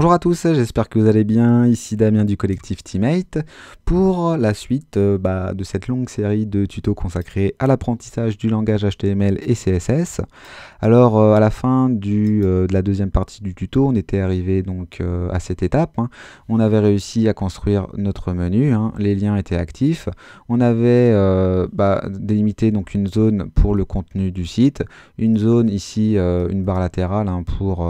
Bonjour à tous, j'espère que vous allez bien, ici Damien du collectif Teammate pour la suite euh, bah, de cette longue série de tutos consacrés à l'apprentissage du langage HTML et CSS. Alors euh, à la fin du, euh, de la deuxième partie du tuto, on était arrivé donc euh, à cette étape. Hein. On avait réussi à construire notre menu, hein. les liens étaient actifs. On avait bah, délimité donc une zone pour le contenu du site, une zone ici, une barre latérale hein, pour,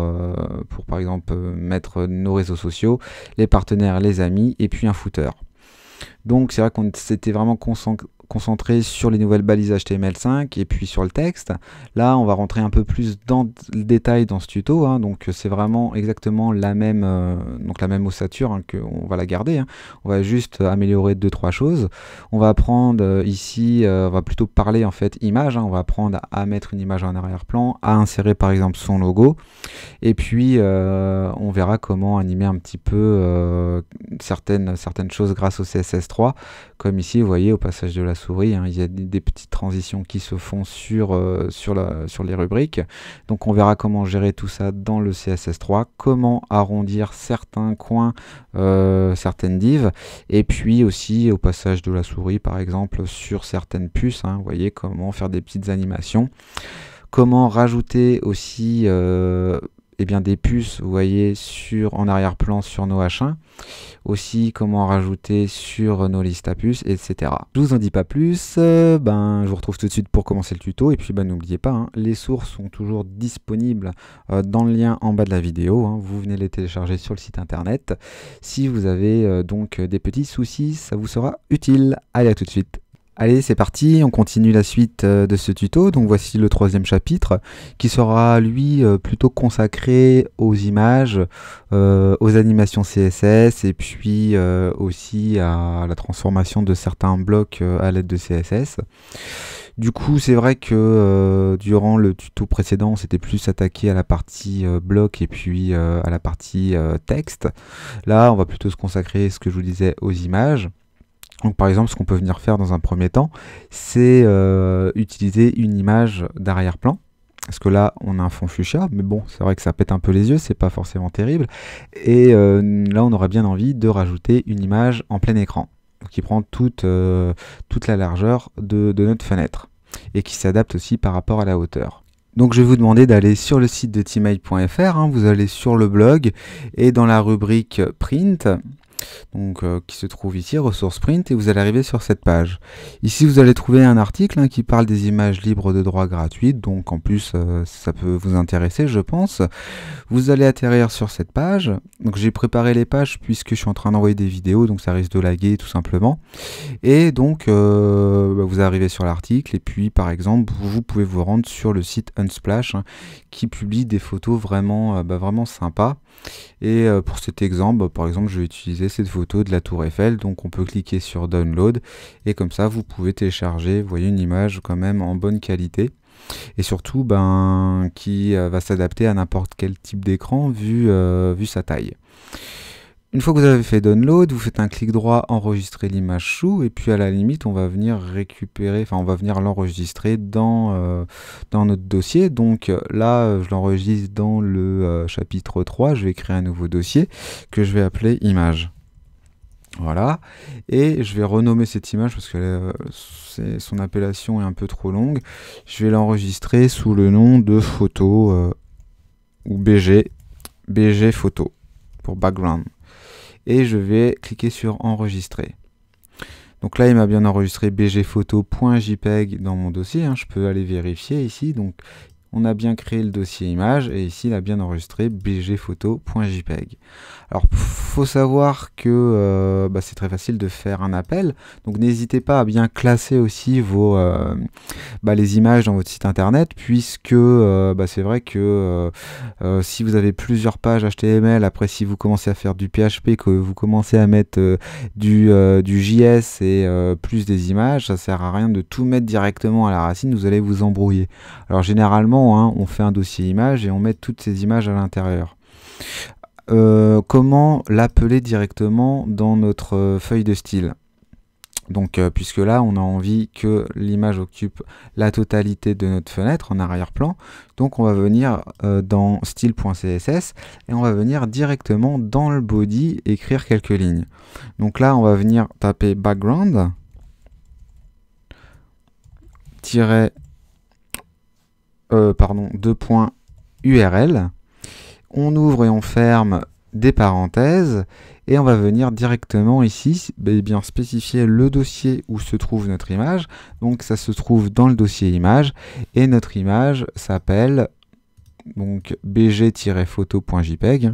pour par exemple mettre nos réseaux sociaux, les partenaires, les amis, et puis un footer. Donc c'est vrai qu'on s'était vraiment concentré concentrer sur les nouvelles balises HTML5 et puis sur le texte. Là, on va rentrer un peu plus dans le détail dans ce tuto. Hein. donc, euh, c'est vraiment exactement la même, euh, donc la même ossature hein, qu'on va la garder. Hein. On va juste euh, améliorer deux trois choses. On va prendre ici, on va plutôt parler en fait image. on va apprendre à mettre une image en arrière-plan, à insérer par exemple son logo. Et puis, on verra comment animer un petit peu certaines certaines choses grâce au CSS3. Comme ici, vous voyez au passage de la souris, hein. Il y a des, petites transitions qui se font sur, euh, sur, la, sur les rubriques. Donc on verra comment gérer tout ça dans le CSS3, comment arrondir certains coins, euh, certaines divs et puis aussi au passage de la souris par exemple sur certaines puces. Hein. Vous voyez comment faire des petites animations comment rajouter aussi euh, et eh bien, des puces, vous voyez, sur, en arrière-plan sur nos H1. Aussi, comment rajouter sur nos listes à puces, etc. Je vous en dis pas plus. Euh, ben, je vous retrouve tout de suite pour commencer le tuto. Et puis, ben, n'oubliez pas, hein, les sources sont toujours disponibles euh, dans le lien en bas de la vidéo. Hein. vous venez les télécharger sur le site internet. Si vous avez euh, donc des petits soucis, ça vous sera utile. Allez, à tout de suite. Allez, c'est parti, on continue la suite euh, de ce tuto. Donc voici le troisième chapitre qui sera lui euh, plutôt consacré aux images, euh, aux animations CSS et puis aussi à la transformation de certains blocs à l'aide de CSS. Du coup, c'est vrai que durant le tuto précédent, on s'était plus attaqué à la partie bloc et puis à la partie texte. Là, on va plutôt se consacrer, ce que je vous disais, aux images. Donc par exemple, ce qu'on peut venir faire dans un premier temps, c'est euh, utiliser une image d'arrière-plan. Parce que là, on a un fond fuchsia, mais bon, c'est vrai que ça pète un peu les yeux, c'est pas forcément terrible. Et euh, là, on aurait bien envie de rajouter une image en plein écran, qui prend toute, euh, toute la largeur de, notre fenêtre, et qui s'adapte aussi par rapport à la hauteur. Donc je vais vous demander d'aller sur le site de timail.fr, hein. vous allez sur le blog, et dans la rubrique print, donc, euh, qui se trouve ici, ressources print, et vous allez arriver sur cette page. Ici, vous allez trouver un article hein, qui parle des images libres de droit gratuites, donc en plus, euh, ça peut vous intéresser, je pense. Vous allez atterrir sur cette page. Donc, j'ai préparé les pages puisque je suis en train d'envoyer des vidéos, donc ça risque de laguer tout simplement. Et donc, euh, bah, vous arrivez sur l'article, et puis, par exemple, vous pouvez vous rendre sur le site Unsplash, hein, qui publie des photos vraiment, bah, vraiment sympas. Et pour cet exemple, bah, par exemple, je vais utiliser cette photo de la tour Eiffel. Donc on peut cliquer sur Download et comme ça vous pouvez télécharger, vous voyez une image quand même en bonne qualité et surtout ben, qui euh, va s'adapter à n'importe quel type d'écran vu, euh, vu sa taille. Une fois que vous avez fait download, vous faites un clic droit, enregistrer l'image sous, et puis à la limite, on va venir récupérer, enfin, on va venir l'enregistrer dans, euh, dans notre dossier. Donc là, je l'enregistre dans le chapitre 3, je vais créer un nouveau dossier que je vais appeler image. Voilà. Et je vais renommer cette image parce que euh, son appellation est un peu trop longue. Je vais l'enregistrer sous le nom de photo euh, ou BG. BG photo pour background. Et je vais cliquer sur enregistrer. Donc là, il m'a bien enregistré Jpeg e dans mon dossier. Hein. Je peux aller vérifier ici. Donc on a bien créé le dossier image et ici il a bien enregistré bgphoto.jpg. Alors faut savoir que euh, bah, c'est très facile de faire un appel, donc n'hésitez pas à bien classer aussi vos euh, bah, les images dans votre site internet, puisque euh, bah, c'est vrai que si vous avez plusieurs pages HTML, après si vous commencez à faire du PHP, que vous commencez à mettre du, du, JS et plus des images, ça sert à rien de tout mettre directement à la racine, vous allez vous embrouiller. Alors généralement Hein, on fait un dossier image et on met toutes ces images à l'intérieur. Euh, comment l'appeler directement dans notre euh, feuille de style donc, euh, puisque là, on a envie que l'image occupe la totalité de notre fenêtre en arrière-plan, donc on va venir dans style.css et on va venir directement dans le body écrire quelques lignes. Donc là, on va venir taper background tirer euh, pardon, deux points URL. On ouvre et on ferme des parenthèses et on va venir directement ici bah, eh bien, spécifier le dossier où se trouve notre image. Donc ça se trouve dans le dossier image et notre image s'appelle donc bg photojpg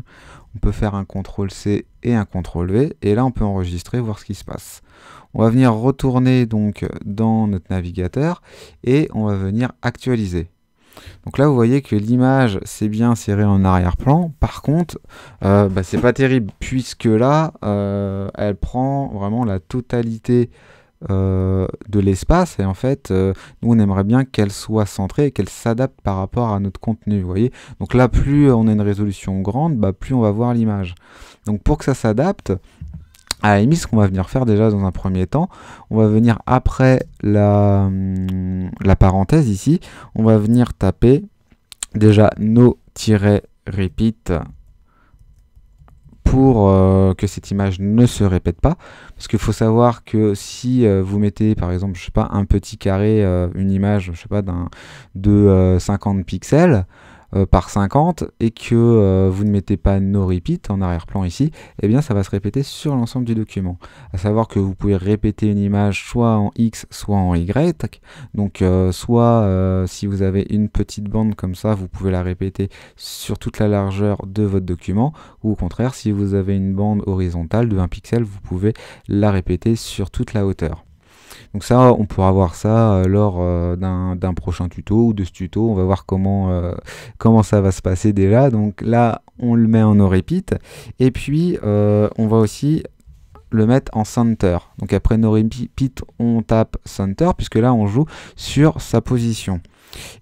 On peut faire un CTRL C et un CTRL V et là on peut enregistrer, voir ce qui se passe. On va venir retourner donc dans notre navigateur et on va venir actualiser. Donc là, vous voyez que l'image s'est bien serrée en arrière-plan. Par contre, euh, bah, c'est pas terrible puisque là, euh, elle prend vraiment la totalité euh, de l'espace et en fait nous on aimerait bien qu'elle soit centrée et qu'elle s'adapte par rapport à notre contenu vous voyez donc là plus on a une résolution grande bah, plus on va voir l'image donc pour que ça s'adapte à la limite, ce qu'on va venir faire déjà dans un premier temps, on va venir après la, hum, parenthèse ici, on va venir taper déjà no-repeat pour euh, que cette image ne se répète pas. Parce qu'il faut savoir que si euh, vous mettez par exemple, je sais pas, un petit carré, euh, une image, je sais pas, de 50 pixels, euh, par 50 et que euh, vous ne mettez pas no repeat en arrière-plan ici, eh bien ça va se répéter sur l'ensemble du document. À savoir que vous pouvez répéter une image soit en X, soit en Y. Donc euh, soit si vous avez une petite bande comme ça, vous pouvez la répéter sur toute la largeur de votre document. Ou au contraire, si vous avez une bande horizontale de 1 pixel, vous pouvez la répéter sur toute la hauteur. Donc ça, on pourra voir ça euh, lors euh, d'un prochain tuto ou de ce tuto. On va voir comment, euh, comment ça va se passer déjà. Donc là, on le met en no repeat. Et puis, on va aussi le mettre en center. Donc après no repeat, on tape center, puisque là, on joue sur sa position.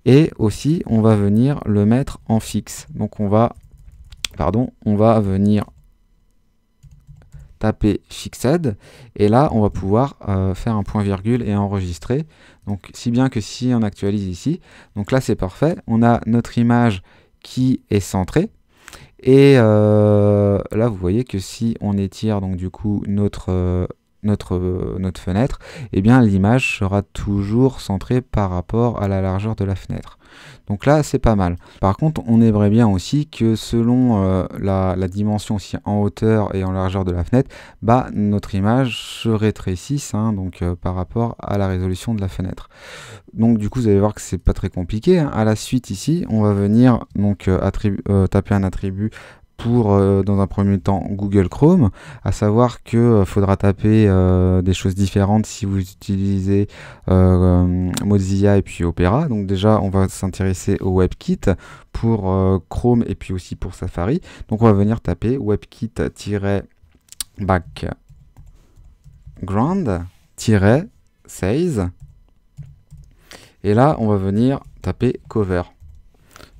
Et aussi, on va venir le mettre en fixe. Donc on va, pardon, on va venir taper fixed et là on va pouvoir euh, faire un point virgule et enregistrer donc si bien que si on actualise ici donc là c'est parfait on a notre image qui est centrée et euh, là vous voyez que si on étire donc du coup notre euh, notre, notre fenêtre, et eh bien l'image sera toujours centrée par rapport à la largeur de la fenêtre. Donc là, c'est pas mal. Par contre, on aimerait bien aussi que selon euh, la, dimension aussi en hauteur et en largeur de la fenêtre, bah, notre image se rétrécisse hein, donc, euh, par rapport à la résolution de la fenêtre. Donc du coup, vous allez voir que c'est pas très compliqué. Hein. À la suite ici, on va venir donc, euh, taper un attribut pour, euh, dans un premier temps, Google Chrome, à savoir que euh, faudra taper euh, des choses différentes si vous utilisez Mozilla et puis Opera. Donc déjà, on va s'intéresser au WebKit pour Chrome et puis aussi pour Safari. Donc on va venir taper WebKit-background-16. Et là, on va venir taper cover.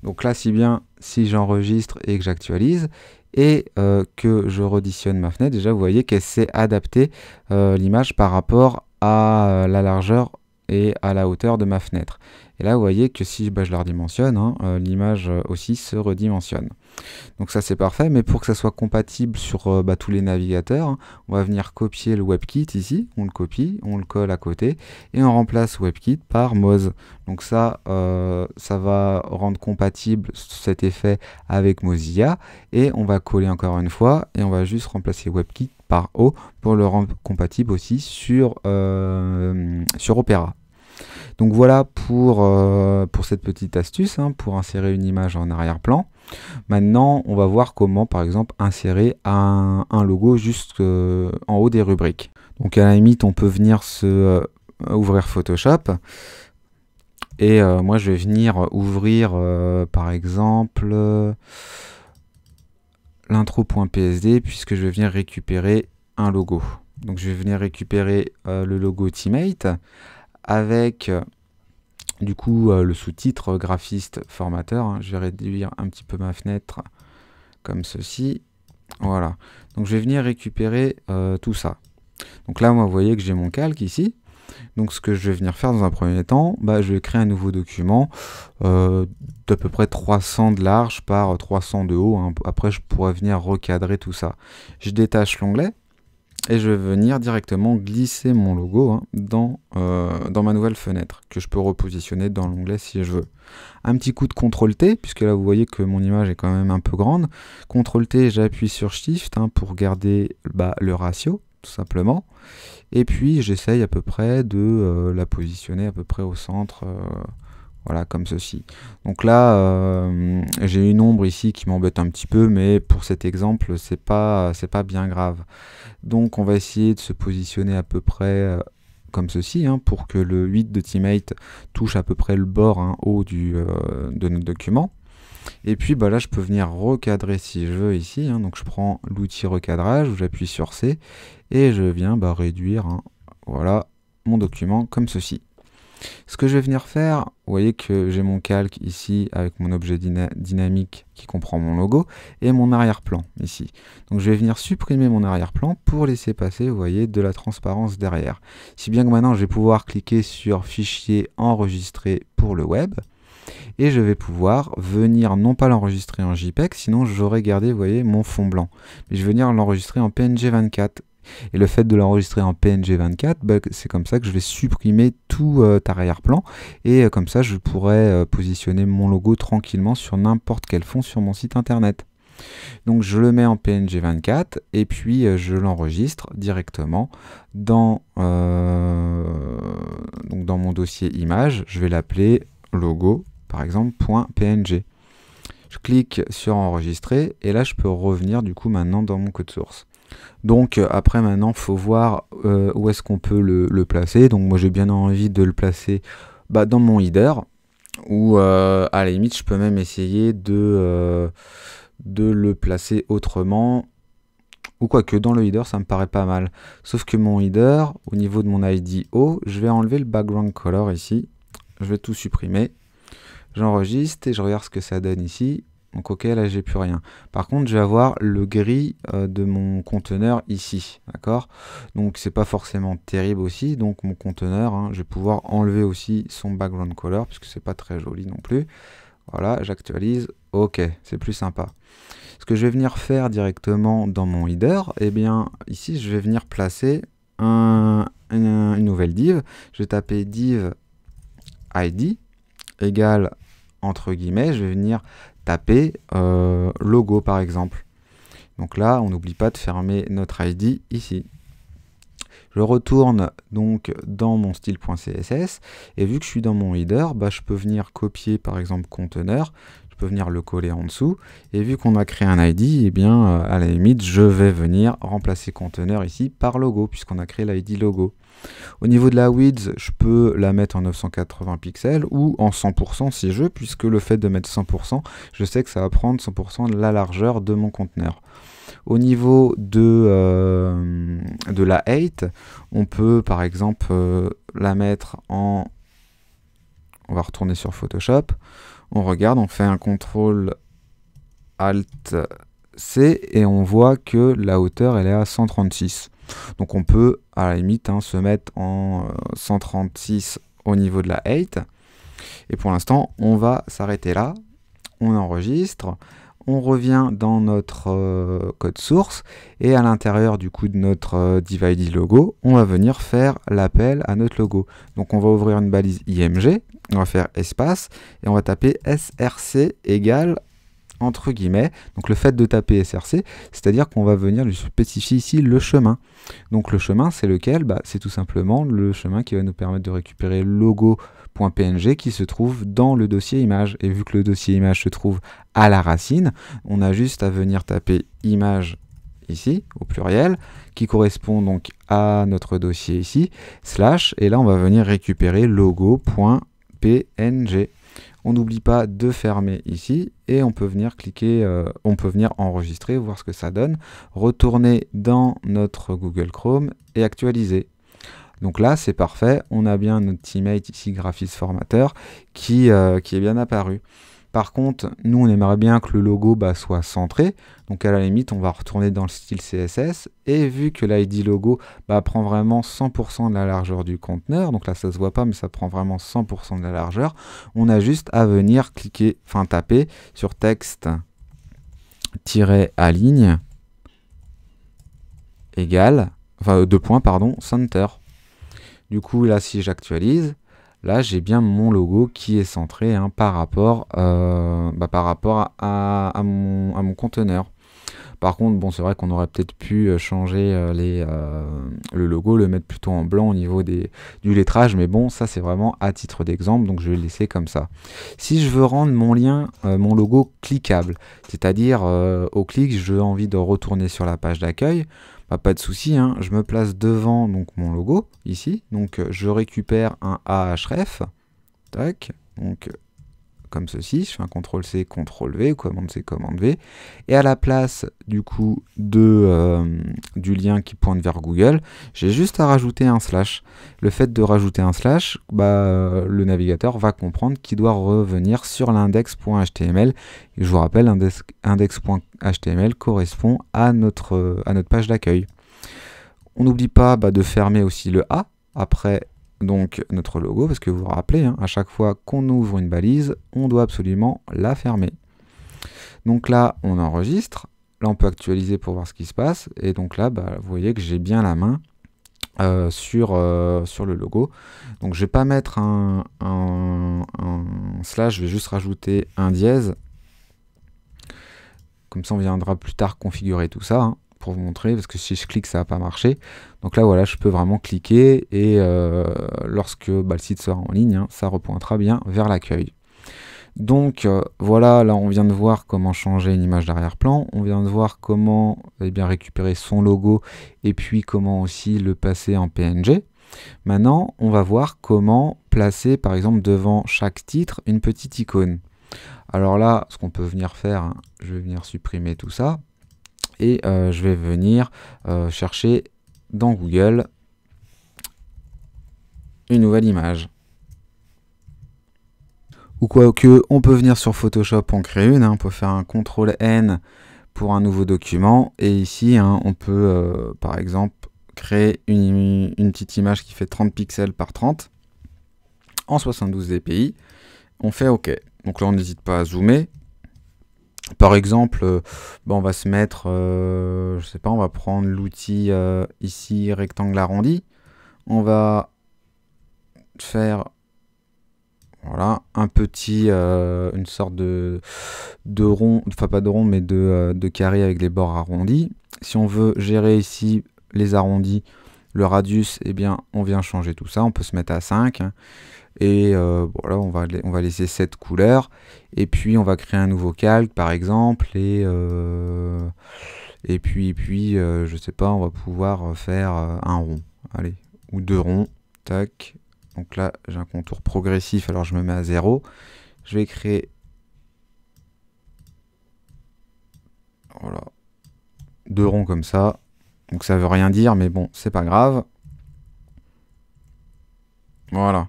Donc là, si bien si j'enregistre et que j'actualise et euh, que je reditionne ma fenêtre, déjà vous voyez qu'elle s'est adaptée euh, l'image par rapport à euh, la largeur et à la hauteur de ma fenêtre. Et là, vous voyez que si bah, je la redimensionne, hein, l'image aussi se redimensionne. Donc ça c'est parfait, mais pour que ça soit compatible sur euh, bah, tous les navigateurs, on va venir copier le WebKit ici, on le copie, on le colle à côté, et on remplace WebKit par Moz. Donc ça, euh, ça va rendre compatible cet effet avec Mozilla, et on va coller encore une fois, et on va juste remplacer WebKit par O pour le rendre compatible aussi sur, euh, sur Opera. Donc voilà pour, euh, pour cette petite astuce hein, pour insérer une image en arrière-plan. Maintenant, on va voir comment, par exemple, insérer un, logo juste euh, en haut des rubriques. Donc à la limite, on peut venir se euh, ouvrir Photoshop. Et moi, je vais venir ouvrir, par exemple, l'intro.psd, puisque je vais venir récupérer un logo. Donc je vais venir récupérer le logo Teammate avec euh, du coup euh, le sous-titre euh, graphiste formateur. Hein. Je vais réduire un petit peu ma fenêtre comme ceci. Voilà. Donc je vais venir récupérer tout ça. Donc là, vous voyez que j'ai mon calque ici. Donc ce que je vais venir faire dans un premier temps, bah, je vais créer un nouveau document d'à peu près 300 de large par 300 de haut. Hein. Après, je pourrais venir recadrer tout ça. Je détache l'onglet et je vais venir directement glisser mon logo hein, dans, euh, dans ma nouvelle fenêtre que je peux repositionner dans l'onglet si je veux. Un petit coup de CTRL T, puisque là vous voyez que mon image est quand même un peu grande. CTRL T, j'appuie sur Shift hein, pour garder bah, le ratio, tout simplement. Et puis j'essaye à peu près de euh, la positionner à peu près au centre. Euh, voilà, comme ceci. Donc là, euh, j'ai une ombre ici qui m'embête un petit peu, mais pour cet exemple, c'est pas, pas bien grave. Donc on va essayer de se positionner à peu près euh, comme ceci, hein, pour que le 8 de teammate touche à peu près le bord hein, haut du, euh, de notre document. Et puis bah là, je peux venir recadrer si je veux ici. Hein. donc je prends l'outil recadrage, j'appuie sur C, et je viens bah, réduire voilà, mon document comme ceci. Ce que je vais venir faire, vous voyez que j'ai mon calque ici avec mon objet dynamique qui comprend mon logo et mon arrière-plan ici. Donc je vais venir supprimer mon arrière-plan pour laisser passer, vous voyez, de la transparence derrière. Si bien que maintenant je vais pouvoir cliquer sur fichier enregistrer pour le web et je vais pouvoir venir non pas l'enregistrer en JPEG, sinon j'aurais gardé, vous voyez, mon fond blanc. Mais je vais venir l'enregistrer en PNG 24 et le fait de l'enregistrer en PNG 24, bah, c'est comme ça que je vais supprimer tout euh, arrière-plan et euh, comme ça je pourrais euh, positionner mon logo tranquillement sur n'importe quel fond sur mon site internet. Donc je le mets en PNG 24 et puis je l'enregistre directement dans, dans mon dossier image. Je vais l'appeler logo par exemple .png. Je clique sur enregistrer et là je peux revenir du coup maintenant dans mon code source. Donc euh, après maintenant faut voir euh, où est-ce qu'on peut le, placer. Donc moi j'ai bien envie de le placer bah, dans mon header. Ou euh, à la limite je peux même essayer de, le placer autrement. Ou quoique dans le header ça me paraît pas mal. Sauf que mon header, au niveau de mon ID je vais enlever le background color ici. Je vais tout supprimer. J'enregistre et je regarde ce que ça donne ici. Donc ok, là j'ai plus rien. Par contre, je vais avoir le gris euh, de mon conteneur ici, d'accord Donc c'est pas forcément terrible aussi, donc mon conteneur, hein, je vais pouvoir enlever aussi son background color, puisque c'est pas très joli non plus. Voilà, j'actualise, ok, c'est plus sympa. Ce que je vais venir faire directement dans mon header, eh bien ici je vais venir placer une nouvelle div. Je vais taper div id égale entre guillemets, je vais venir taper euh, logo par exemple. Donc là, on n'oublie pas de fermer notre ID ici. Je retourne donc dans mon style.css et vu que je suis dans mon header, bah, je peux venir copier par exemple conteneur, je peux venir le coller en dessous et vu qu'on a créé un ID, eh bien euh, à la limite je vais venir remplacer conteneur ici par logo puisqu'on a créé l'ID logo. Au niveau de la width, je peux la mettre en 980 pixels ou en 100% si je veux, puisque le fait de mettre 100%, je sais que ça va prendre 100% de la largeur de mon conteneur. Au niveau de, euh, la height, on peut par exemple euh, la mettre en... On va retourner sur Photoshop. On regarde, on fait un contrôle Alt C et on voit que la hauteur elle est à 136. Donc on peut à la limite hein, se mettre en 136 euh, au niveau de la 8. Et pour l'instant, on va s'arrêter là. On enregistre. On revient dans notre euh, code source et à l'intérieur du coup de notre euh, logo, on va venir faire l'appel à notre logo. Donc on va ouvrir une balise IMG, on va faire espace et on va taper src égale entre guillemets, donc le fait de taper SRC, c'est-à-dire qu'on va venir lui spécifier ici le chemin. Donc le chemin, c'est lequel bah, C'est tout simplement le chemin qui va nous permettre de récupérer logo.png qui se trouve dans le dossier image. Et vu que le dossier image se trouve à la racine, on a juste à venir taper image ici, au pluriel, qui correspond donc à notre dossier ici, slash, et là on va venir récupérer logo.png. On n'oublie pas de fermer ici et on peut venir cliquer, euh, on peut venir enregistrer, voir ce que ça donne, retourner dans notre Google Chrome et actualiser. Donc là, c'est parfait, on a bien notre teammate ici, graphiste formateur, euh, qui est bien apparu. Par contre, nous, on aimerait bien que le logo bah, soit centré. Donc à la limite, on va retourner dans le style CSS. Et vu que l'ID logo bah, prend vraiment 100% de la largeur du conteneur, donc là, ça se voit pas, mais ça prend vraiment 100% de la largeur, on a juste à venir cliquer, enfin taper sur texte align à enfin euh, deux points, pardon, center. Du coup, là, si j'actualise, Là, j'ai bien mon logo qui est centré hein, par rapport, euh, bah, par rapport à, mon, conteneur. Par contre, bon, c'est vrai qu'on aurait peut-être pu euh, changer euh, le logo, le mettre plutôt en blanc au niveau du lettrage, mais bon, ça c'est vraiment à titre d'exemple, donc je vais le laisser comme ça. Si je veux rendre mon lien, mon logo cliquable, c'est-à-dire au clic, j'ai envie de retourner sur la page d'accueil, bah, pas de souci, hein. je me place devant donc, mon logo, ici. Donc euh, je récupère un AHREF, tac, donc comme ceci, je fais un CTRL-C, CTRL-V, commande-C, commande-V, et à la place du coup de, euh, du lien qui pointe vers Google, j'ai juste à rajouter un slash. Le fait de rajouter un slash, bah, le navigateur va comprendre qu'il doit revenir sur l'index.html, je vous rappelle, index.html correspond à notre, à notre page d'accueil. On n'oublie pas bah, de fermer aussi le A après donc notre logo, parce que vous vous rappelez, hein, à chaque fois qu'on ouvre une balise, on doit absolument la fermer. Donc là, on enregistre. Là, on peut actualiser pour voir ce qui se passe. Et donc là, bah, vous voyez que j'ai bien la main euh, sur, euh, sur le logo. Donc je vais pas mettre un, slash, je vais juste rajouter un dièse. Comme ça, on viendra plus tard configurer tout ça. Hein vous montrer, parce que si je clique, ça va pas marché. Donc là, voilà, je peux vraiment cliquer et euh, lorsque bah, le site sera en ligne, hein, ça repointera bien vers l'accueil. Donc euh, voilà, là on vient de voir comment changer une image d'arrière-plan, on vient de voir comment et eh bien, récupérer son logo et puis comment aussi le passer en PNG. Maintenant, on va voir comment placer par exemple devant chaque titre une petite icône. Alors là, ce qu'on peut venir faire, hein, je vais venir supprimer tout ça et euh, je vais venir euh, chercher dans Google une nouvelle image. Ou quoi que, on peut venir sur Photoshop en créer une, hein. on peut faire un CTRL N pour un nouveau document et ici hein, on peut euh, par exemple créer une, une petite image qui fait 30 pixels par 30 en 72 dpi, on fait OK. Donc là on n'hésite pas à zoomer, par exemple, euh, bah, on va se mettre, euh, je sais pas, on va prendre l'outil euh, ici rectangle arrondi. On va faire voilà, un petit, une sorte de, de rond, enfin pas de rond, mais de, de carré avec les bords arrondis. Si on veut gérer ici les arrondis, le radius, eh bien, on vient changer tout ça, on peut se mettre à 5. Et voilà, euh, on va, on va laisser cette couleur. Et puis, on va créer un nouveau calque, par exemple. Et, euh, et puis, puis euh, je sais pas, on va pouvoir faire un rond. Allez, ou deux ronds. Tac. Donc là, j'ai un contour progressif, alors je me mets à 0. Je vais créer... Voilà. Deux ronds comme ça. Donc ça veut rien dire, mais bon, c'est pas grave. Voilà.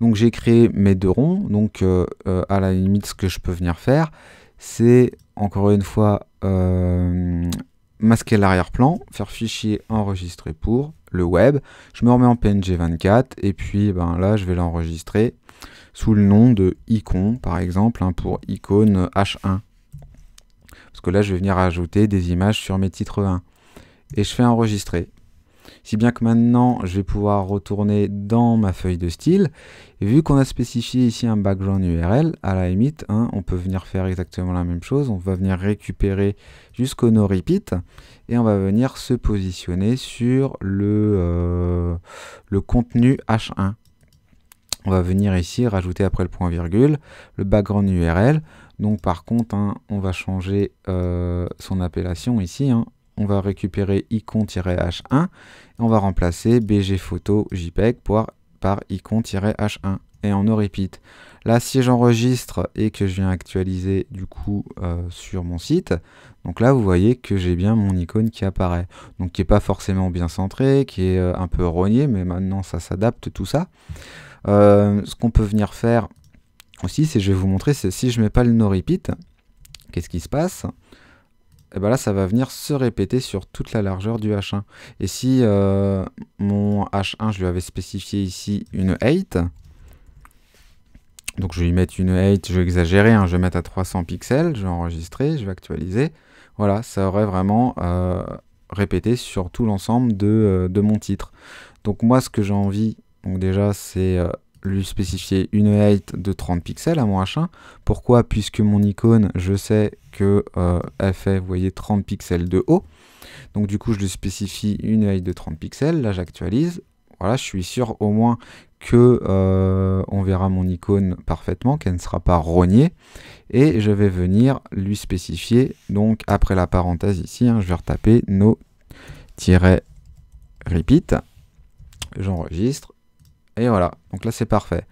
Donc j'ai créé mes deux ronds. Donc euh, euh, à la limite, ce que je peux venir faire, c'est encore une fois euh, masquer l'arrière-plan, faire fichier enregistrer pour le web. Je me remets en PNG 24 et puis ben là, je vais l'enregistrer sous le nom de icon, par exemple, hein, pour icône H1. Parce que là, je vais venir ajouter des images sur mes titres 1 et je fais enregistrer. Si bien que maintenant, je vais pouvoir retourner dans ma feuille de style. Et vu qu'on a spécifié ici un background URL, à la limite, hein, on peut venir faire exactement la même chose. On va venir récupérer jusqu'au no repeat et on va venir se positionner sur le, euh, contenu H1. On va venir ici rajouter après le point virgule le background URL. Donc par contre, hein, on va changer euh, son appellation ici. Hein on va récupérer icon-h1 et on va remplacer bg jpeg par, icon-h1 et on no repeat. Là, si j'enregistre et que je viens actualiser du coup euh, sur mon site, donc là vous voyez que j'ai bien mon icône qui apparaît, donc qui n'est pas forcément bien centré, qui est euh, un peu rogné, mais maintenant ça s'adapte tout ça. Euh, ce qu'on peut venir faire aussi, c'est je vais vous montrer, c'est si je mets pas le no repeat, qu'est-ce qui se passe et eh ben là ça va venir se répéter sur toute la largeur du H1. Et si euh, mon H1, je lui avais spécifié ici une 8, donc je vais lui mettre une 8, je vais exagérer, hein, je vais mettre à 300 pixels, je vais enregistrer, je vais actualiser. Voilà, ça aurait vraiment euh, répété sur tout l'ensemble de, euh, de, mon titre. Donc moi ce que j'ai envie, donc déjà c'est lui spécifier une height de 30 pixels à mon h Pourquoi Puisque mon icône, je sais que euh, elle fait, vous voyez, 30 pixels de haut. Donc du coup, je lui spécifie une height de 30 pixels. Là, j'actualise. Voilà, je suis sûr au moins que euh, on verra mon icône parfaitement, qu'elle ne sera pas rognée. Et je vais venir lui spécifier, donc après la parenthèse ici, hein, je vais retaper no-repeat. J'enregistre, et voilà, donc là c'est parfait.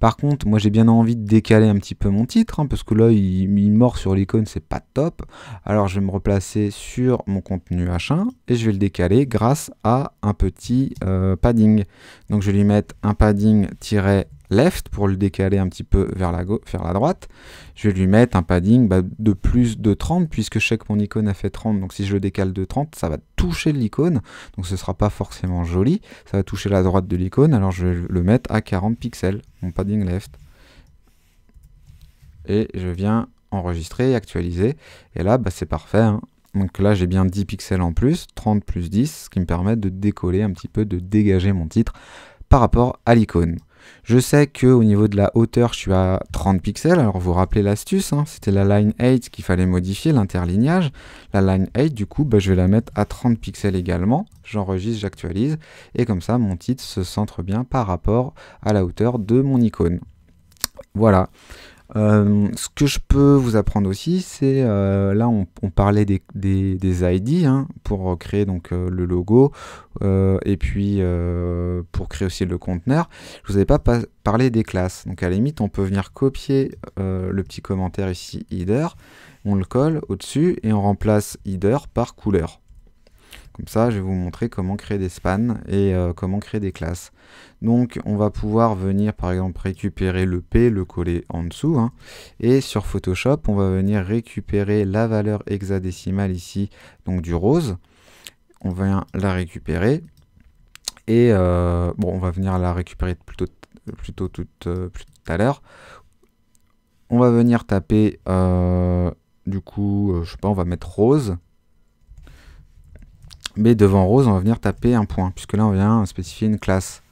Par contre, moi j'ai bien envie de décaler un petit peu mon titre, hein, parce que là il, mord sur l'icône, c'est pas top. Alors je vais me replacer sur mon contenu H1 et je vais le décaler grâce à un petit euh, padding. Donc je vais lui mettre un padding left pour le décaler un petit peu vers la, vers la droite. Je vais lui mettre un padding bah, de plus de 30 puisque je sais que mon icône a fait 30. Donc si je le décale de 30, ça va toucher l'icône. Donc ce ne sera pas forcément joli. Ça va toucher la droite de l'icône. Alors je vais le mettre à 40 pixels, mon padding left. Et je viens enregistrer, actualiser. Et là, bah, c'est parfait. Hein. Donc là, j'ai bien 10 pixels en plus, 30 plus 10, ce qui me permet de décoller un petit peu, de dégager mon titre par rapport à l'icône. Je sais qu'au niveau de la hauteur, je suis à 30 pixels. Alors vous rappelez l'astuce, hein. c'était la line 8 qu'il fallait modifier, l'interlignage. La line 8, du coup, bah, je vais la mettre à 30 pixels également. J'enregistre, j'actualise. Et comme ça, mon titre se centre bien par rapport à la hauteur de mon icône. Voilà. Euh, ce que je peux vous apprendre aussi, c'est euh, là on, parlait des, ID hein, pour créer donc euh, le logo et puis pour créer aussi le conteneur. Je vous avais pas, parlé des classes, donc à la limite on peut venir copier le petit commentaire ici header, on le colle au-dessus et on remplace header par couleur. Comme ça, je vais vous montrer comment créer des spans et euh, comment créer des classes. Donc, on va pouvoir venir, par exemple, récupérer le P, le coller en dessous. Hein. et sur Photoshop, on va venir récupérer la valeur hexadécimale ici, donc du rose. On vient la récupérer. Et euh, bon, on va venir la récupérer plutôt, plutôt tout, euh, à l'heure. On va venir taper, du coup, je sais pas, on va mettre rose. Mais devant Rose, on va venir taper un point, puisque là, on vient spécifier une classe.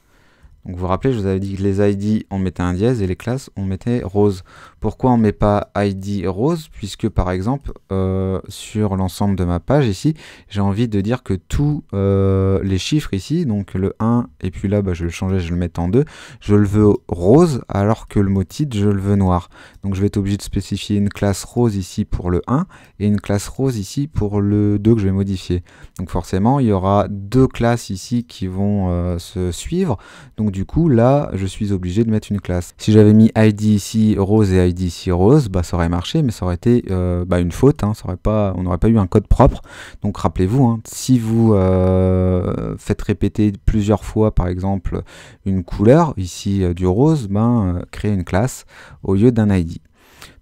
Donc vous vous rappelez, je vous avais dit que les ID, on mettait un dièse, et les classes, on mettait Rose. Pourquoi on ne met pas ID rose Puisque par exemple, euh, sur l'ensemble de ma page ici, j'ai envie de dire que tous euh, les chiffres ici, donc le 1, et puis là, bah, je vais le changer, je vais le mettre en 2, je le veux rose, alors que le mot titre, je le veux noir. Donc je vais être obligé de spécifier une classe rose ici pour le 1, et une classe rose ici pour le 2 que je vais modifier. Donc forcément, il y aura deux classes ici qui vont euh, se suivre. Donc du coup, là, je suis obligé de mettre une classe. Si j'avais mis ID ici, rose et ID, ici rose bah, ça aurait marché, mais ça aurait été euh, bah, une faute, hein. ça aurait pas, on n'aurait pas eu un code propre. Donc rappelez-vous, hein, si vous euh, faites répéter plusieurs fois, par exemple, une couleur, ici euh, du rose, ben, créez une classe au lieu d'un ID.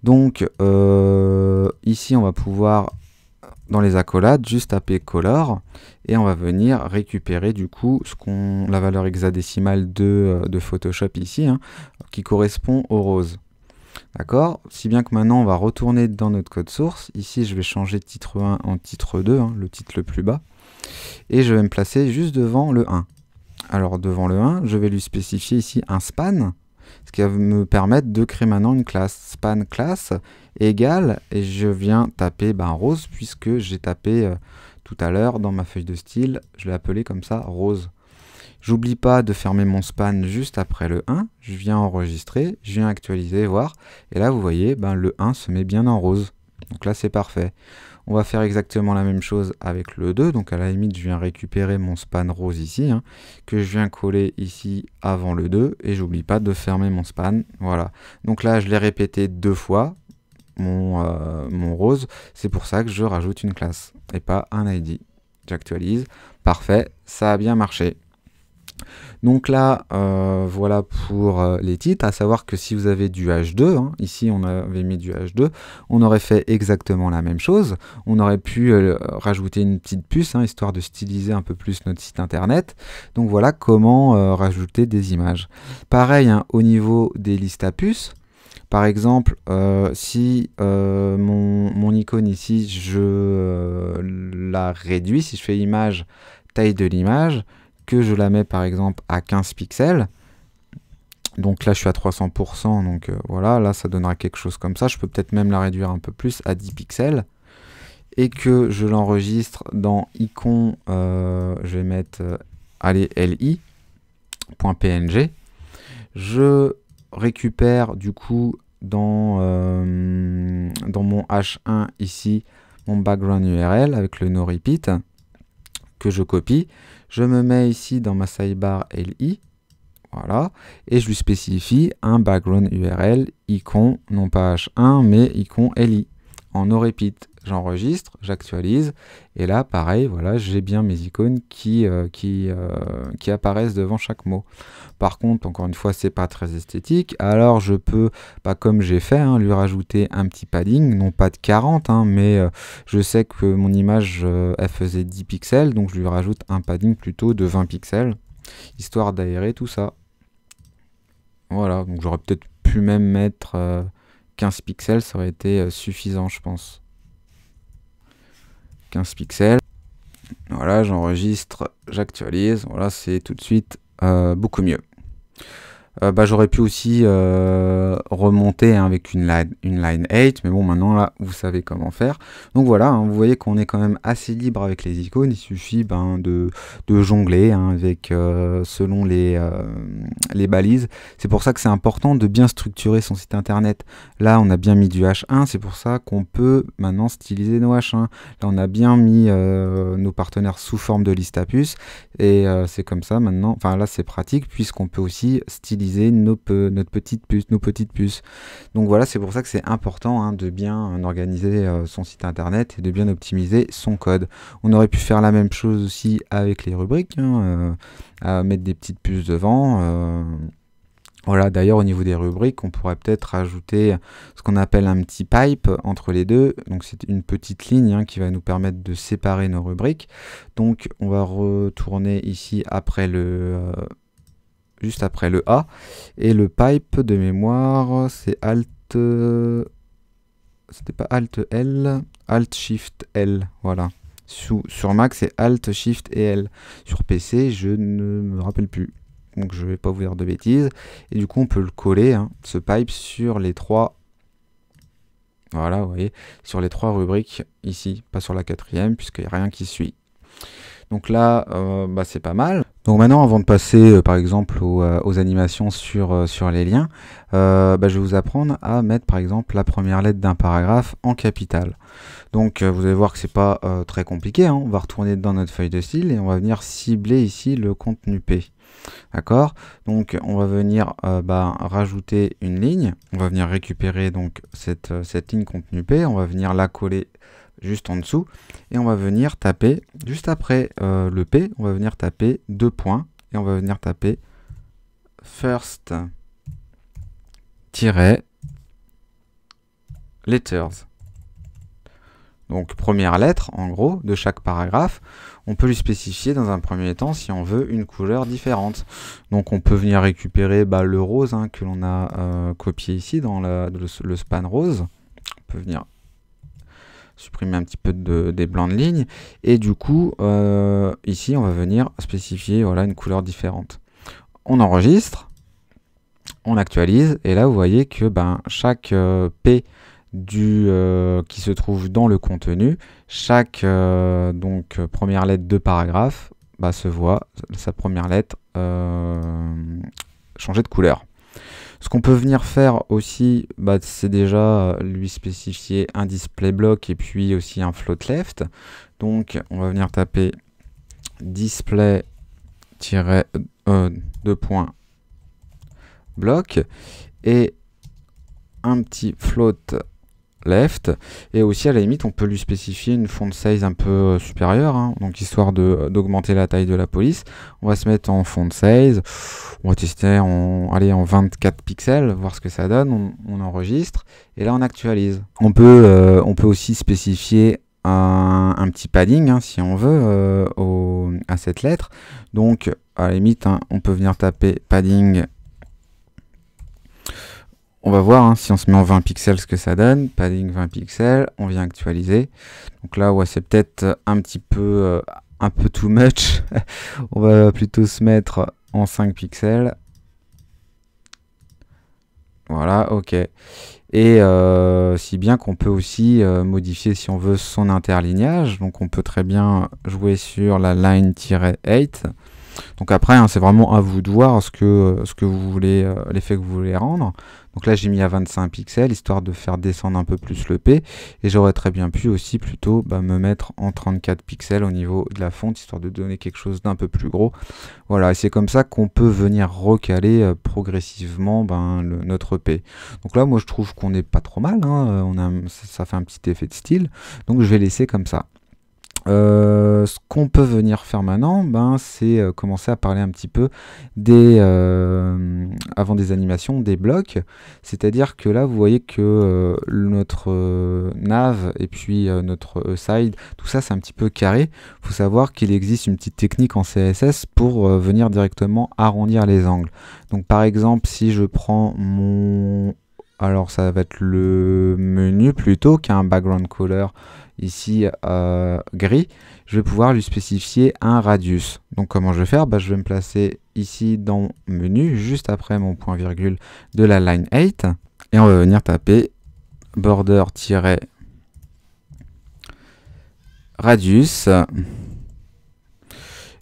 Donc ici, on va pouvoir dans les accolades, juste taper color et on va venir récupérer du coup ce qu'on la valeur hexadécimale de, de Photoshop ici hein, qui correspond au rose. D'accord Si bien que maintenant, on va retourner dans notre code source. Ici, je vais changer titre 1 en titre 2, hein, le titre le plus bas. Et je vais me placer juste devant le 1. Alors, devant le 1, je vais lui spécifier ici un span, ce qui va me permettre de créer maintenant une classe. Span class égale, et je viens taper ben, rose, puisque j'ai tapé euh, tout à l'heure dans ma feuille de style, je l'ai appelé comme ça, rose. J'oublie pas de fermer mon span juste après le 1. Je viens enregistrer, je viens actualiser, voir. Et là, vous voyez, ben, le 1 se met bien en rose. Donc là, c'est parfait. On va faire exactement la même chose avec le 2. Donc à la limite, je viens récupérer mon span rose ici, hein, que je viens coller ici avant le 2. Et j'oublie pas de fermer mon span. Voilà. Donc là, je l'ai répété deux fois, mon euh, rose. C'est pour ça que je rajoute une classe et pas un ID. J'actualise. Parfait, ça a bien marché. Donc là, euh, voilà pour euh, les titres, à savoir que si vous avez du H2, hein, ici on avait mis du H2, on aurait fait exactement la même chose, on aurait pu euh, rajouter une petite puce, hein, histoire de styliser un peu plus notre site internet. Donc voilà comment rajouter des images. Pareil hein, au niveau des listes à puces, par exemple, si mon, icône ici, je la réduis, si je fais image, taille de l'image, que je la mets par exemple à 15 pixels, donc là je suis à 300%, donc euh, voilà, là ça donnera quelque chose comme ça, je peux peut-être même la réduire un peu plus à 10 pixels, et que je l'enregistre dans icon, euh, je vais mettre, euh, allez, li.png, je récupère du coup dans, dans mon h1 ici, mon background URL avec le no repeat, que je copie, je me mets ici dans ma sidebar LI, voilà, et je lui spécifie un background URL icon, non pas H1, mais icon LI, en no repeat j'enregistre, j'actualise, et là, pareil, voilà, j'ai bien mes icônes qui, euh, euh, qui, apparaissent devant chaque mot. Par contre, encore une fois, c'est pas très esthétique, alors je peux, pas bah, comme j'ai fait, hein, lui rajouter un petit padding, non pas de 40, hein, mais euh, je sais que mon image, elle faisait 10 pixels, donc je lui rajoute un padding plutôt de 20 pixels, histoire d'aérer tout ça. Voilà, donc j'aurais peut-être pu même mettre... 15 pixels, ça aurait été suffisant, je pense pixels. Voilà, j'enregistre, j'actualise. Voilà, c'est tout de suite euh, beaucoup mieux. Euh, bah, j'aurais pu aussi euh, remonter hein, avec une line, une line 8, mais bon, maintenant là, vous savez comment faire. Donc voilà, hein, vous voyez qu'on est quand même assez libre avec les icônes. Il suffit ben, de, jongler hein, avec euh, selon les, les balises. C'est pour ça que c'est important de bien structurer son site internet. Là, on a bien mis du H1, c'est pour ça qu'on peut maintenant styliser nos H1. Là, on a bien mis nos partenaires sous forme de liste à et c'est comme ça maintenant. Enfin, là, c'est pratique puisqu'on peut aussi styliser nos, notre petite puce, nos petites puces. Donc voilà, c'est pour ça que c'est important hein, de bien euh, organiser euh, son site internet et de bien optimiser son code. On aurait pu faire la même chose aussi avec les rubriques, hein, euh, à mettre des petites puces devant. Voilà, d'ailleurs au niveau des rubriques, on pourrait peut-être ajouter ce qu'on appelle un petit pipe entre les deux. Donc c'est une petite ligne hein, qui va nous permettre de séparer nos rubriques. Donc on va retourner ici après le juste après le A. Et le pipe de mémoire, c'est Alt... Euh, c'était pas Alt L, Alt Shift L, voilà. Sous, sur Mac, c'est Alt Shift et L. Sur PC, je ne me rappelle plus. Donc je vais pas vous dire de bêtises. Et du coup, on peut le coller, hein, ce pipe, sur les trois... Voilà, vous voyez, sur les trois rubriques ici, pas sur la quatrième, puisqu'il n'y a rien qui suit. Donc là, euh, bah, c'est pas mal. Donc maintenant, avant de passer euh, par exemple euh, aux, animations sur, les liens, bah, je vais vous apprendre à mettre par exemple la première lettre d'un paragraphe en capital. Donc vous allez voir que c'est pas très compliqué, hein. on va retourner dans notre feuille de style et on va venir cibler ici le contenu P. D'accord Donc on va venir bah, rajouter une ligne, on va venir récupérer donc cette, ligne contenu P, on va venir la coller juste en dessous. Et on va venir taper, juste après euh, le P, on va venir taper deux points. Et on va venir taper first letters. Donc première lettre, en gros, de chaque paragraphe. On peut lui spécifier dans un premier temps si on veut une couleur différente. Donc on peut venir récupérer bah, le rose hein, que l'on a euh, copié ici dans le, span rose. On peut venir supprimer un petit peu de, des blancs de ligne. Et du coup, euh, ici, on va venir spécifier voilà, une couleur différente. On enregistre, on actualise, et là, vous voyez que ben, chaque euh, P du, euh, qui se trouve dans le contenu, chaque donc, première lettre de paragraphe bah, se voit, sa première lettre, changer de couleur. Ce qu'on peut venir faire aussi, bah, c'est déjà euh, lui spécifier un display block et puis aussi un float left. Donc on va venir taper display euh, euh et un petit float left. Et aussi, à la limite, on peut lui spécifier une font size un peu euh, supérieure. Hein. donc, histoire euh, d'augmenter la taille de la police, on va se mettre en font size. On va tester en, en 24 pixels, voir ce que ça donne. On, enregistre et là, on actualise. On peut, euh, on peut aussi spécifier un, petit padding, hein, si on veut, à cette lettre. Donc, à la limite, hein, on peut venir taper padding on va voir hein, si on se met en 20 pixels ce que ça donne. Padding 20 pixels, on vient actualiser. Donc là, ouais, c'est peut-être euh, un petit peu, euh, un peu too much. on va plutôt se mettre en 5 pixels. Voilà, ok. Et euh, si bien qu'on peut aussi modifier si on veut son interlignage. Donc on peut très bien jouer sur la line-8. Donc après, hein, c'est vraiment à vous de voir ce que, ce que vous voulez, l'effet que vous voulez rendre. Donc là, j'ai mis à 25 pixels, histoire de faire descendre un peu plus le P. Et j'aurais très bien pu aussi plutôt bah, me mettre en 34 pixels au niveau de la fonte, histoire de donner quelque chose d'un peu plus gros. Voilà, et c'est comme ça qu'on peut venir recaler euh, progressivement ben, notre P. Donc là, moi, je trouve qu'on n'est pas trop mal. Hein, euh, on a, ça fait un petit effet de style. Donc je vais laisser comme ça. Euh, ce qu'on peut venir faire maintenant, ben, c'est euh, commencer à parler un petit peu des, euh, avant des animations, des blocs. C'est-à-dire que là, vous voyez que notre nav et puis notre side, tout ça, c'est un petit peu carré. Il faut savoir qu'il existe une petite technique en CSS pour venir directement arrondir les angles. Donc, par exemple, si je prends mon alors ça va être le menu plutôt qu'un background color ici euh, gris, je vais pouvoir lui spécifier un radius. Donc comment je vais faire bah, Je vais me placer ici dans menu, juste après mon point virgule de la line 8. Et on va venir taper border-radius.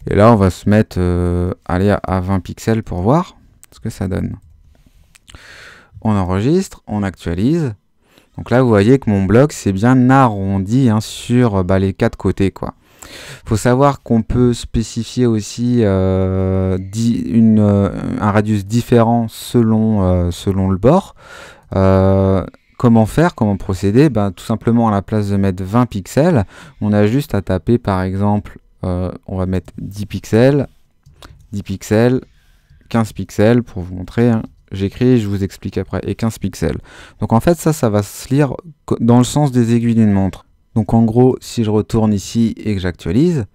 Et là, on va se mettre euh, aller à 20 pixels pour voir ce que ça donne. On enregistre, on actualise. Donc là, vous voyez que mon bloc, c'est bien arrondi hein, sur bah, les quatre côtés. quoi. faut savoir qu'on peut spécifier aussi euh, une, euh, un radius différent selon, euh, selon le bord. comment faire, comment procéder ben, Tout simplement, à la place de mettre 20 pixels, on a juste à taper, par exemple, on va mettre 10 pixels, 10 pixels, 15 pixels pour vous montrer. Hein j'écris et je vous explique après, et 15 pixels. Donc en fait ça, ça va se lire dans le sens des aiguilles d'une montre. Donc en gros, si je retourne ici et que j'actualise,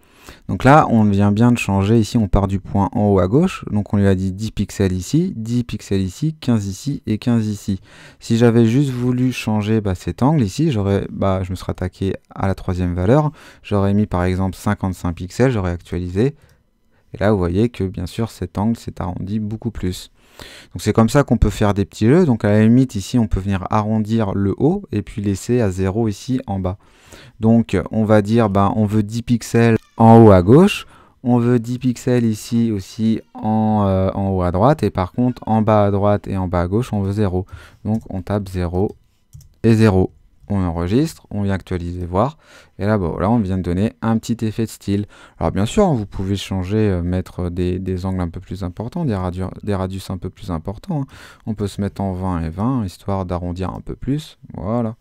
donc là, on vient bien de changer, ici on part du point en haut à gauche, donc on lui a dit 10 pixels ici, 10 pixels ici, 15 ici et 15 ici. Si j'avais juste voulu changer bah, cet angle ici, j'aurais, bah, je me serais attaqué à la troisième valeur, j'aurais mis par exemple 55 pixels, j'aurais actualisé, et là vous voyez que bien sûr cet angle s'est arrondi beaucoup plus. Donc c'est comme ça qu'on peut faire des petits jeux. Donc à la limite ici on peut venir arrondir le haut et puis laisser à 0 ici en bas. Donc on va dire ben, on veut 10 pixels en haut à gauche, on veut 10 pixels ici aussi euh, en haut à droite et par contre en bas à droite et en bas à gauche on veut 0. Donc on tape 0 et 0 on enregistre, on vient actualiser, voir, et là, bon, bah, là on vient de donner un petit effet de style. Alors bien sûr, vous pouvez changer, euh, mettre des, angles un peu plus importants, des, radius, des radius un peu plus importants. Hein. On peut se mettre en 20 et 20, histoire d'arrondir un peu plus, voilà.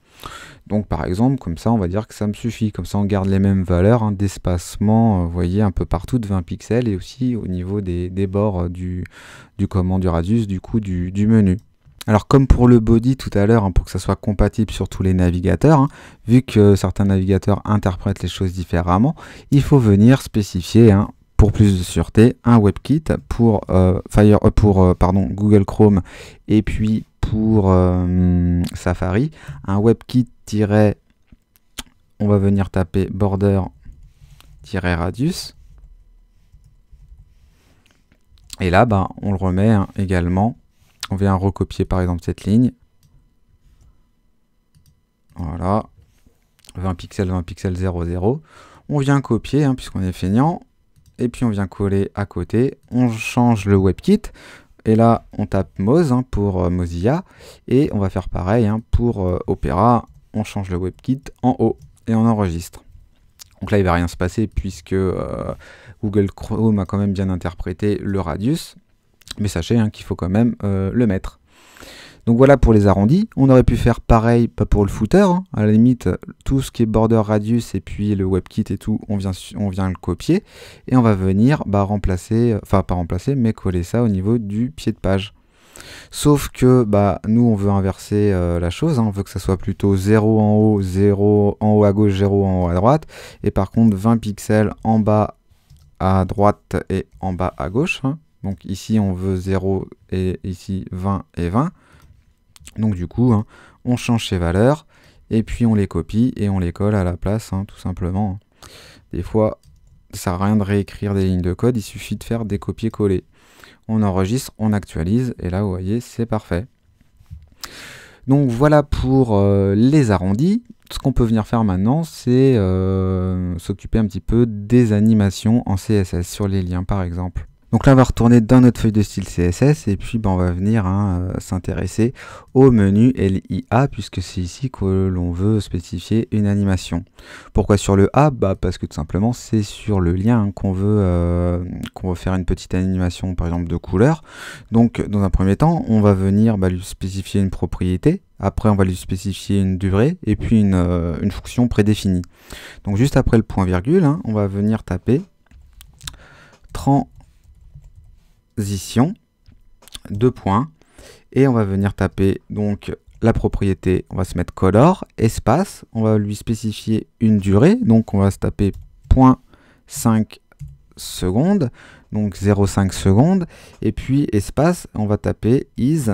Donc par exemple, comme ça, on va dire que ça me suffit, comme ça on garde les mêmes valeurs hein, d'espacement, euh, vous voyez, un peu partout de 20 pixels, et aussi au niveau des, bords euh, du, du, du radius, du coup, du menu. Alors comme pour le body tout à l'heure, hein, pour que ça soit compatible sur tous les navigateurs, hein, vu que certains navigateurs interprètent les choses différemment, il faut venir spécifier hein, pour plus de sûreté un WebKit pour, euh, euh, pour euh, pardon, Google Chrome et puis pour Safari. Un WebKit on va venir taper border radius. Et là, ben, on le remet également on vient recopier par exemple cette ligne. Voilà. 20 pixels, 20 pixels, 0, 0. On vient copier, hein, puisqu'on est feignant. Et puis on vient coller à côté. On change le WebKit. Et là, on tape Moz hein, pour euh, Mozilla. Et on va faire pareil hein, pour euh, Opera. On change le WebKit en haut et on enregistre. Donc là, il ne va rien se passer puisque euh, Google Chrome a quand même bien interprété le radius mais sachez hein, qu'il faut quand même euh, le mettre. Donc voilà pour les arrondis. On aurait pu faire pareil, pas pour le footer. Hein. À la limite, euh, tout ce qui est border radius et puis le webkit et tout, on vient, on vient le copier. Et on va venir bah, remplacer, euh, enfin pas remplacer, mais coller ça au niveau du pied de page. Sauf que bah, nous, on veut inverser la chose. Hein. On veut que ça soit plutôt 0 en haut, 0 en haut à gauche, 0 en haut à droite. Et par contre, 20 pixels en bas à droite et en bas à gauche. Donc ici, on veut 0 et ici 20 et 20. Donc du coup, hein, on change ces valeurs et puis on les copie et on les colle à la place, hein, tout simplement. Des fois, ça sert à rien de réécrire des lignes de code, il suffit de faire des copier-coller. On enregistre, on actualise et là, vous voyez, c'est parfait. Donc voilà pour euh, les arrondis. Ce qu'on peut venir faire maintenant, c'est euh, s'occuper un petit peu des animations en CSS sur les liens par exemple. Donc là, on va retourner dans notre feuille de style CSS et puis ben, on va venir hein, euh, s'intéresser au menu LIA puisque c'est ici que l'on veut spécifier une animation. Pourquoi sur le A bah, Parce que tout simplement, c'est sur le lien euh, qu'on veut, faire une petite animation, par exemple, de couleur. Donc, dans un premier temps, on va venir bah, lui spécifier une propriété après, on va lui spécifier une durée et puis une, euh, fonction prédéfinie. Donc juste après le point virgule, hein, on va venir taper 30 position deux points, et on va venir taper donc la propriété, on va se mettre color, espace, on va lui spécifier une durée, donc on va se taper 0.5 secondes, donc 0,5 secondes, et puis espace, on va taper is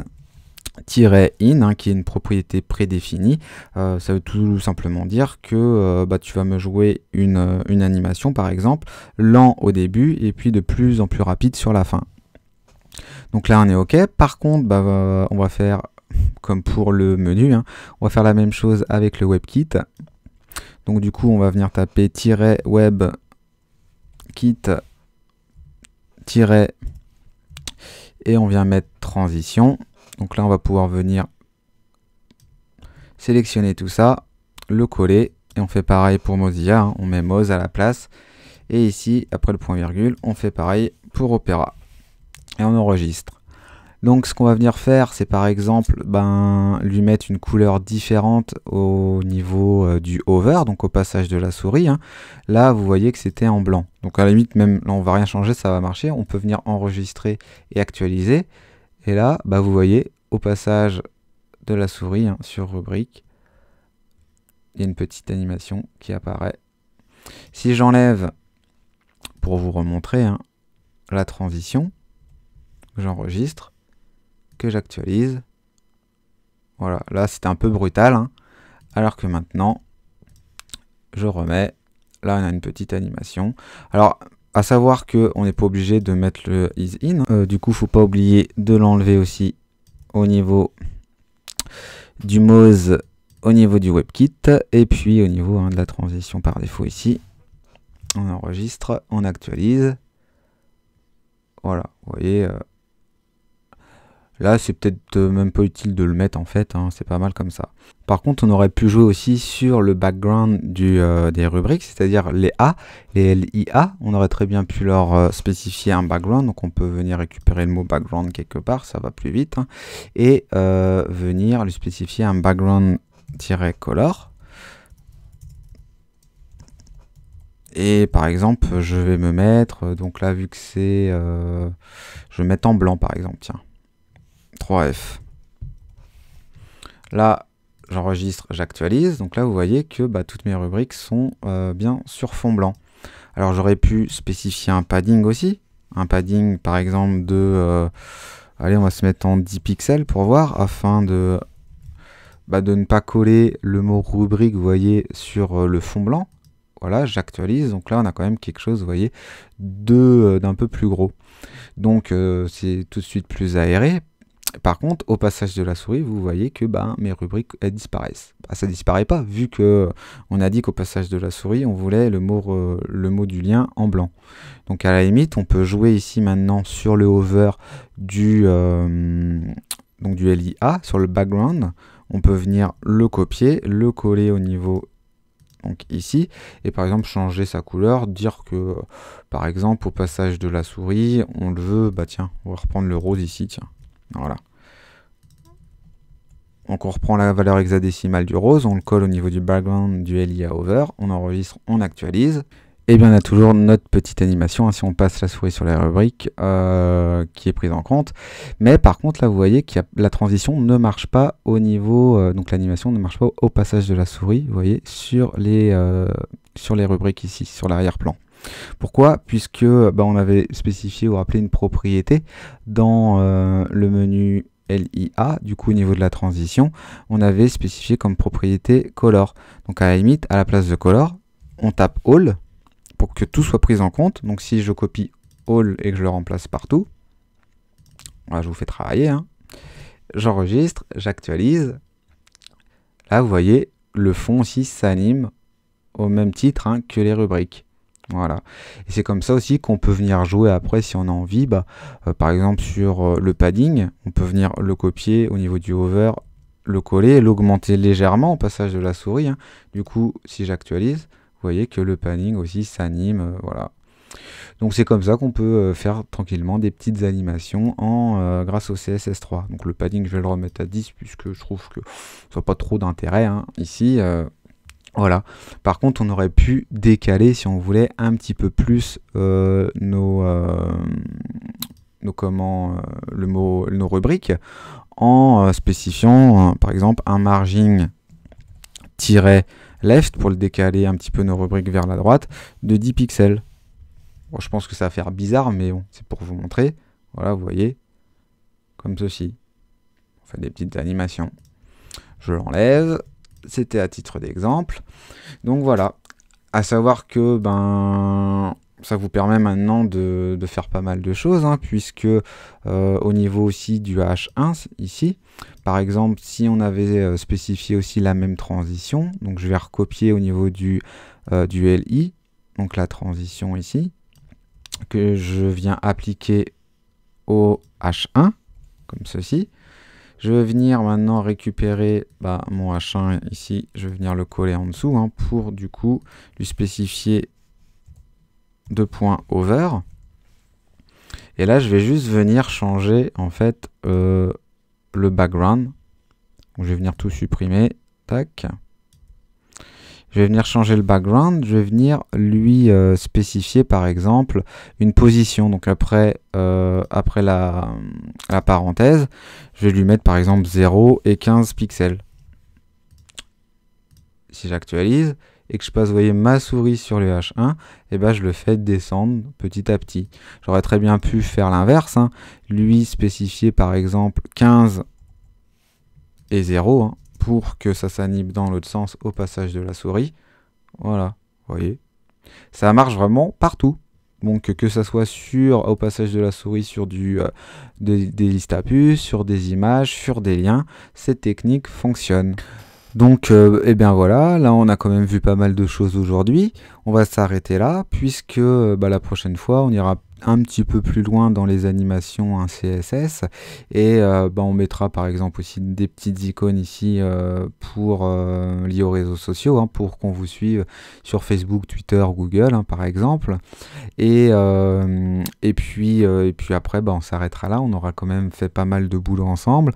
in hein, qui est une propriété prédéfinie euh, ça veut tout simplement dire que euh, bah, tu vas me jouer euh, une animation par exemple lent au début et puis de plus en plus rapide sur la fin donc là, on est OK. Par contre, bah, on va faire comme pour le menu. Hein, on va faire la même chose avec le WebKit. Donc du coup, on va venir taper -webkit- et on vient mettre transition. Donc là, on va pouvoir venir sélectionner tout ça, le coller, et on fait pareil pour Mozilla, hein. on met Moz à la place. Et ici, après le point virgule, on fait pareil pour Opera et on enregistre. Donc ce qu'on va venir faire, c'est par exemple ben, lui mettre une couleur différente au niveau euh, du hover, donc au passage de la souris. Hein. Là, vous voyez que c'était en blanc. Donc à la limite, même là, on va rien changer, ça va marcher. On peut venir enregistrer et actualiser. Et là, bah, vous voyez, au passage de la souris hein, sur rubrique, il y a une petite animation qui apparaît. Si j'enlève, pour vous remontrer, hein, la transition, j'enregistre, que j'actualise. Voilà, là c'était un peu brutal. Hein. Alors que maintenant, je remets. Là, on a une petite animation. Alors, à savoir qu'on n'est pas obligé de mettre le is in. Euh, du coup, faut pas oublier de l'enlever aussi au niveau du Moz, au niveau du WebKit et puis au niveau hein, de la transition par défaut ici. On enregistre, on actualise. Voilà, vous voyez, euh, Là, c'est peut-être euh, même pas utile de le mettre en fait, hein, c'est pas mal comme ça. Par contre, on aurait pu jouer aussi sur le background euh, des rubriques, c'est-à-dire les A, les A, on aurait très bien pu leur euh, spécifier un background, donc on peut venir récupérer le mot background quelque part, ça va plus vite, hein, et venir lui spécifier un background-color. Et par exemple, je vais me mettre, donc là vu que c'est, je vais mettre en blanc par exemple, tiens. 3F. Là, j'enregistre, j'actualise. Donc là, vous voyez que bah, toutes mes rubriques sont euh, bien sur fond blanc. Alors j'aurais pu spécifier un padding aussi. Un padding, par exemple, de... Euh, allez, on va se mettre en 10 pixels pour voir, afin de, bah, de ne pas coller le mot rubrique, vous voyez, sur euh, le fond blanc. Voilà, j'actualise. Donc là, on a quand même quelque chose, vous voyez, d'un peu plus gros. Donc, c'est tout de suite plus aéré. Par contre, au passage de la souris, vous voyez que bah, mes rubriques elles disparaissent. Ça bah, ça disparaît pas, vu que on a dit qu'au passage de la souris, on voulait le mot, le mot du lien en blanc. Donc à la limite, on peut jouer ici maintenant sur le hover du, euh, donc du LIA, sur le background. On peut venir le copier, le coller au niveau donc ici, et par exemple changer sa couleur, dire que par exemple au passage de la souris, on le veut, bah tiens, on va reprendre le rose ici, tiens, voilà. Donc on reprend la valeur hexadécimale du rose, on le colle au niveau du background du LIA over, on enregistre, on actualise. Et bien on a toujours notre petite animation, hein, si on passe la souris sur la rubrique euh, qui est prise en compte. Mais par contre là vous voyez que la transition ne marche pas au niveau, euh, donc l'animation ne marche pas au passage de la souris, vous voyez, sur les, euh, sur les rubriques ici, sur l'arrière-plan. Pourquoi Puisque bah, on avait spécifié ou rappelé une propriété dans euh, le menu LIA, du coup au niveau de la transition, on avait spécifié comme propriété color. Donc à la limite, à la place de color, on tape all pour que tout soit pris en compte. Donc si je copie all et que je le remplace partout, là ah, je vous fais travailler, hein. j'enregistre, j'actualise. Là vous voyez, le fond aussi s'anime au même titre hein, que les rubriques. Voilà. Et c'est comme ça aussi qu'on peut venir jouer après si on a envie. Bah, euh, par exemple sur euh, le padding, on peut venir le copier au niveau du hover, le coller, l'augmenter légèrement au passage de la souris. Hein. Du coup, si j'actualise, vous voyez que le padding aussi s'anime. Euh, voilà. Donc c'est comme ça qu'on peut faire tranquillement des petites animations en, grâce au CSS3. Donc le padding, je vais le remettre à 10 puisque je trouve que ça n'a pas trop d'intérêt hein. ici. Voilà. Par contre, on aurait pu décaler, si on voulait, un petit peu plus euh, nos, euh, nos, comment, euh, le mot, nos rubriques en spécifiant, par exemple, un margin left pour le décaler un petit peu nos rubriques vers la droite de 10 pixels. je pense que ça va faire bizarre, mais bon, c'est pour vous montrer. Voilà, vous voyez, comme ceci. On fait des petites animations. Je l'enlève. C'était à titre d'exemple. Donc voilà. À savoir que ben ça vous permet maintenant de, faire pas mal de choses, hein, puisque euh, au niveau aussi du H1 ici, par exemple, si on avait euh, spécifié aussi la même transition, donc je vais recopier au niveau du, euh, du LI, donc la transition ici, que je viens appliquer au H1, comme ceci. Je vais venir maintenant récupérer bah, mon H1 ici. Je vais venir le coller en dessous hein, pour du coup lui spécifier deux points over. Et là, je vais juste venir changer en fait euh, le background. je vais venir tout supprimer. Tac. Je vais venir changer le background, je vais venir lui euh, spécifier par exemple une position. Donc après, euh, après la, parenthèse, je vais lui mettre par exemple 0 et 15 pixels. Si j'actualise et que je passe, voyez, ma souris sur le H1, et eh ben je le fais descendre petit à petit. J'aurais très bien pu faire l'inverse, hein. lui spécifier par exemple 15 et 0, pour que ça s'anime dans l'autre sens au passage de la souris. Voilà, voyez. Ça marche vraiment partout. Donc que ça soit sur au passage de la souris sur du, euh, des, listes à puces, sur des images, sur des liens, cette technique fonctionne. Donc et euh, eh bien voilà, là on a quand même vu pas mal de choses aujourd'hui. On va s'arrêter là puisque euh, bah, la prochaine fois on ira un petit peu plus loin dans les animations un CSS et euh, bah, on mettra par exemple aussi des petites icônes ici euh, pour euh, lier aux réseaux sociaux hein, pour qu'on vous suive sur Facebook, Twitter, Google hein, par exemple et, et puis et puis après bah, on s'arrêtera là on aura quand même fait pas mal de boulot ensemble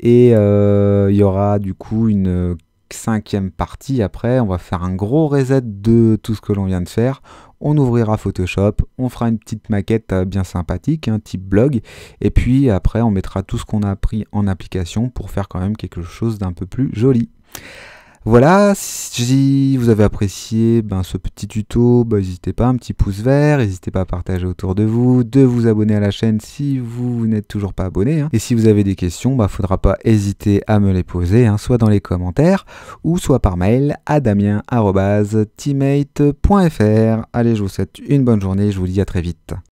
et il y aura du coup une cinquième partie, après, on va faire un gros reset de tout ce que l'on vient de faire. On ouvrira Photoshop, on fera une petite maquette euh, bien sympathique, un type blog, et puis après, on mettra tout ce qu'on a appris en application pour faire quand même quelque chose d'un peu plus joli. Voilà, si vous avez apprécié ben, ce petit tuto, ben, n'hésitez pas pas, un petit pouce vert, n'hésitez pas à partager autour de vous, de vous abonner à la chaîne si vous n'êtes toujours pas abonné. Hein. Et si vous avez des questions, il ben, ne faudra pas hésiter à me les poser, hein, soit dans les commentaires ou soit par mail à damien.teammate.fr. Allez, je vous souhaite une bonne journée, je vous dis à très vite.